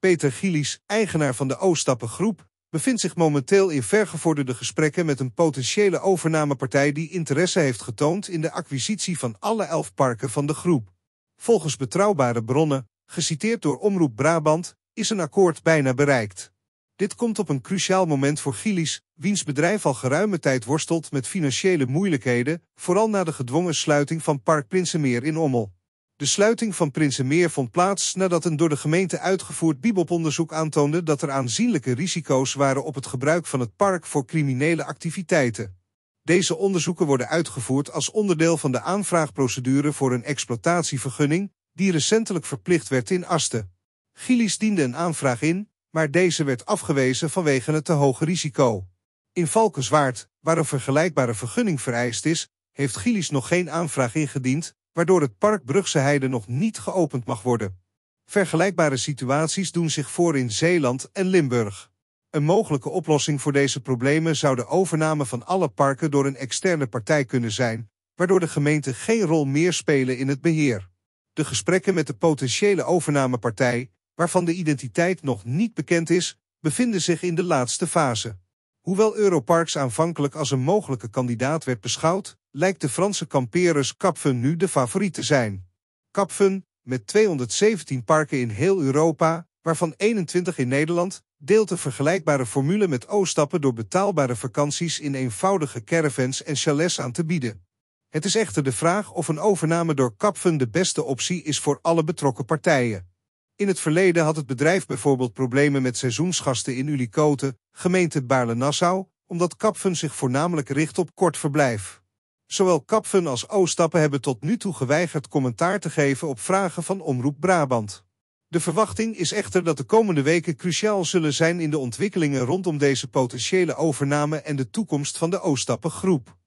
Peter Gillies, eigenaar van de Oostappen Groep, bevindt zich momenteel in vergevorderde gesprekken met een potentiële overnamepartij die interesse heeft getoond in de acquisitie van alle elf parken van de groep. Volgens betrouwbare bronnen, geciteerd door Omroep Brabant, is een akkoord bijna bereikt. Dit komt op een cruciaal moment voor Gillies, wiens bedrijf al geruime tijd worstelt met financiële moeilijkheden, vooral na de gedwongen sluiting van Park Prinsenmeer in Ommel. De sluiting van Prinsenmeer vond plaats nadat een door de gemeente uitgevoerd Bibelonderzoek aantoonde dat er aanzienlijke risico's waren op het gebruik van het park voor criminele activiteiten. Deze onderzoeken worden uitgevoerd als onderdeel van de aanvraagprocedure voor een exploitatievergunning, die recentelijk verplicht werd in Asten. Gilis diende een aanvraag in, maar deze werd afgewezen vanwege het te hoge risico. In Valkenswaard, waar een vergelijkbare vergunning vereist is, heeft Gilis nog geen aanvraag ingediend, waardoor het park Brugse Heide nog niet geopend mag worden. Vergelijkbare situaties doen zich voor in Zeeland en Limburg. Een mogelijke oplossing voor deze problemen zou de overname van alle parken door een externe partij kunnen zijn, waardoor de gemeenten geen rol meer spelen in het beheer. De gesprekken met de potentiële overnamepartij, waarvan de identiteit nog niet bekend is, bevinden zich in de laatste fase. Hoewel Europarks aanvankelijk als een mogelijke kandidaat werd beschouwd, lijkt de Franse kamperus Capfun nu de favoriet te zijn. Capfun, met 217 parken in heel Europa, waarvan 21 in Nederland, deelt een vergelijkbare formule met Oostappen door betaalbare vakanties in eenvoudige caravans en chalets aan te bieden. Het is echter de vraag of een overname door Capfun de beste optie is voor alle betrokken partijen. In het verleden had het bedrijf bijvoorbeeld problemen met seizoensgasten in Ulikoten, gemeente Baarle-Nassau, omdat Kapfen zich voornamelijk richt op kort verblijf. Zowel Kapfen als Oostappen hebben tot nu toe geweigerd commentaar te geven op vragen van Omroep Brabant. De verwachting is echter dat de komende weken cruciaal zullen zijn in de ontwikkelingen rondom deze potentiële overname en de toekomst van de Oostappengroep. groep.